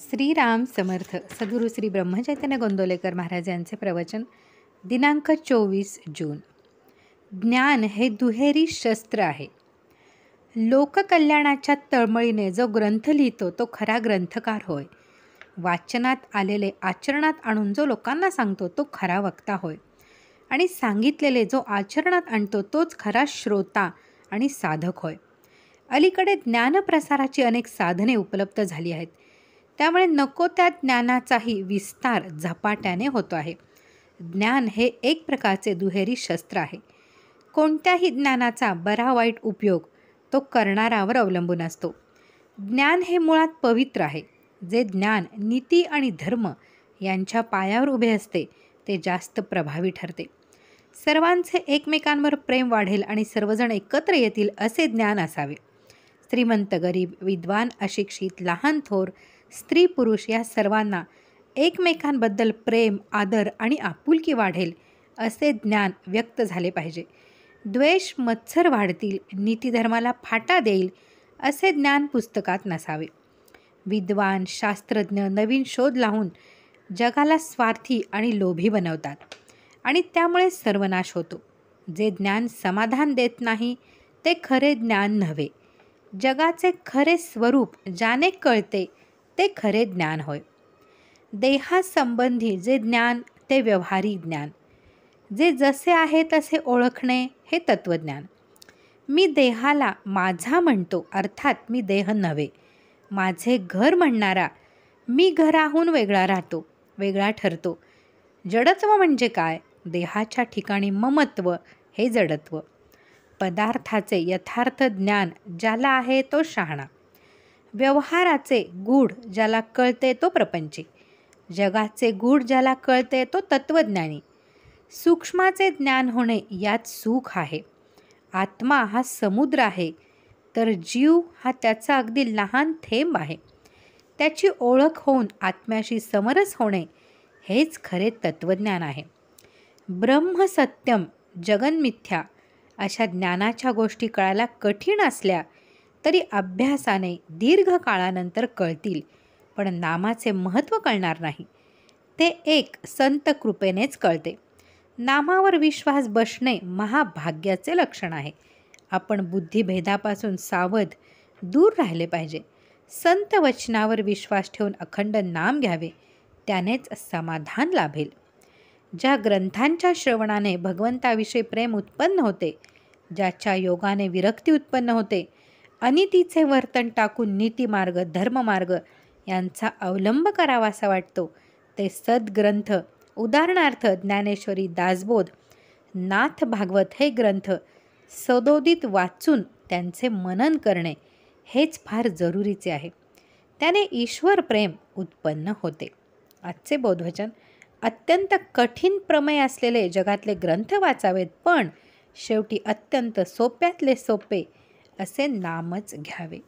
श्रीराम समर्थ सद्गुरु श्री ब्रह्मचैतन्य गोंदोलेकर महाराज यांचे प्रवचन दिनांक चोवीस जून ज्ञान हे दुहेरी शस्त्र आहे लोककल्याणाच्या तळमळीने जो ग्रंथ लिहितो तो खरा ग्रंथकार होय वाचनात आलेले आचरणात आणून जो लोकांना सांगतो तो खरा वक्ता होय आणि सांगितलेले जो आचरणात आणतो तोच खरा श्रोता आणि साधक होय अलीकडे ज्ञानप्रसाराची अनेक साधने उपलब्ध झाली आहेत त्यामुळे नको त्या ज्ञानाचाही विस्तार झपाट्याने होतो आहे ज्ञान हे एक प्रकारचे दुहेरी शस्त्र आहे कोणत्याही ज्ञानाचा बरा वाईट उपयोग तो करणारावर अवलंबून असतो ज्ञान हे मुळात पवित्र आहे जे ज्ञान नीती आणि धर्म यांच्या पायावर उभे असते ते जास्त प्रभावी ठरते सर्वांचे एकमेकांवर प्रेम वाढेल आणि सर्वजण एकत्र येतील असे ज्ञान असावे श्रीमंत गरीब विद्वान अशिक्षित लहान थोर स्त्री पुरुष या सर्वांना एकमेकांबद्दल प्रेम आदर आणि आपुलकी वाढेल असे ज्ञान व्यक्त झाले पाहिजे द्वेष मत्सर वाढतील नीतीधर्माला फाटा देईल असे ज्ञान पुस्तकात नसावे विद्वान शास्त्रज्ञ नवीन शोध लावून जगाला स्वार्थी आणि लोभी बनवतात आणि त्यामुळे सर्वनाश होतो जे ज्ञान समाधान देत नाही ते खरे ज्ञान नव्हे जगाचे खरे स्वरूप ज्याने कळते ते खरे ज्ञान होय देहासंबंधी जे ज्ञान ते व्यवहारी ज्ञान जे जसे आहे तसे ओळखणे हे तत्त्वज्ञान मी देहाला माझा म्हणतो अर्थात मी देह नव्हे माझे घर म्हणणारा मी घराहून वेगळा राहतो वेगळा ठरतो जडत्व म्हणजे काय देहाच्या ठिकाणी ममत्व हे जडत्व पदार्थाचे यथार्थ ज्ञान ज्याला आहे तो शहाणा व्यवहाराचे गूढ ज्याला कळते तो प्रपंची जगाचे गूढ ज्याला कळते तो तत्वज्ञानी सूक्ष्माचे ज्ञान होणे यात सुख आहे आत्मा हा समुद्र आहे तर जीव हा त्याचा अगदी लहान थेंब आहे त्याची ओळख होऊन आत्म्याशी समरस होणे हेच खरे तत्वज्ञान आहे ब्रह्मसत्यम जगनमिथ्या अशा ज्ञानाच्या गोष्टी कळायला कठीण असल्या तरी अभ्यासाने दीर्घ काळानंतर कळतील पण नामाचे महत्त्व कळणार नाही ते एक संत कृपेनेच कळते नामावर विश्वास बसणे महाभाग्याचे लक्षण आहे आपण बुद्धिभेदापासून सावध दूर राहिले पाहिजे संत वचनावर विश्वास ठेवून अखंड नाम घ्यावे त्यानेच समाधान लाभेल ज्या ग्रंथांच्या श्रवणाने भगवंताविषयी प्रेम उत्पन्न होते ज्याच्या योगाने विरक्ती उत्पन्न होते अनितीचे वर्तन टाकून नीतिमार्ग धर्ममार्ग यांचा अवलंब करावासा वाटतो ते सद्ग्रंथ उदाहरणार्थ ज्ञानेश्वरी दासबोध नाथ भागवत हे ग्रंथ सदोदित वाचून त्यांचे मनन करणे हेच फार जरुरीचे आहे त्याने ईश्वर प्रेम उत्पन्न होते आजचे बोधवचन अत्यंत कठीण प्रमेय असलेले जगातले ग्रंथ वाचावेत पण शेवटी अत्यंत सोप्यातले सोपे असे नामच घ्यावे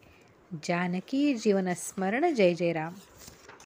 जानकी जीवनस्मरण जय जय राम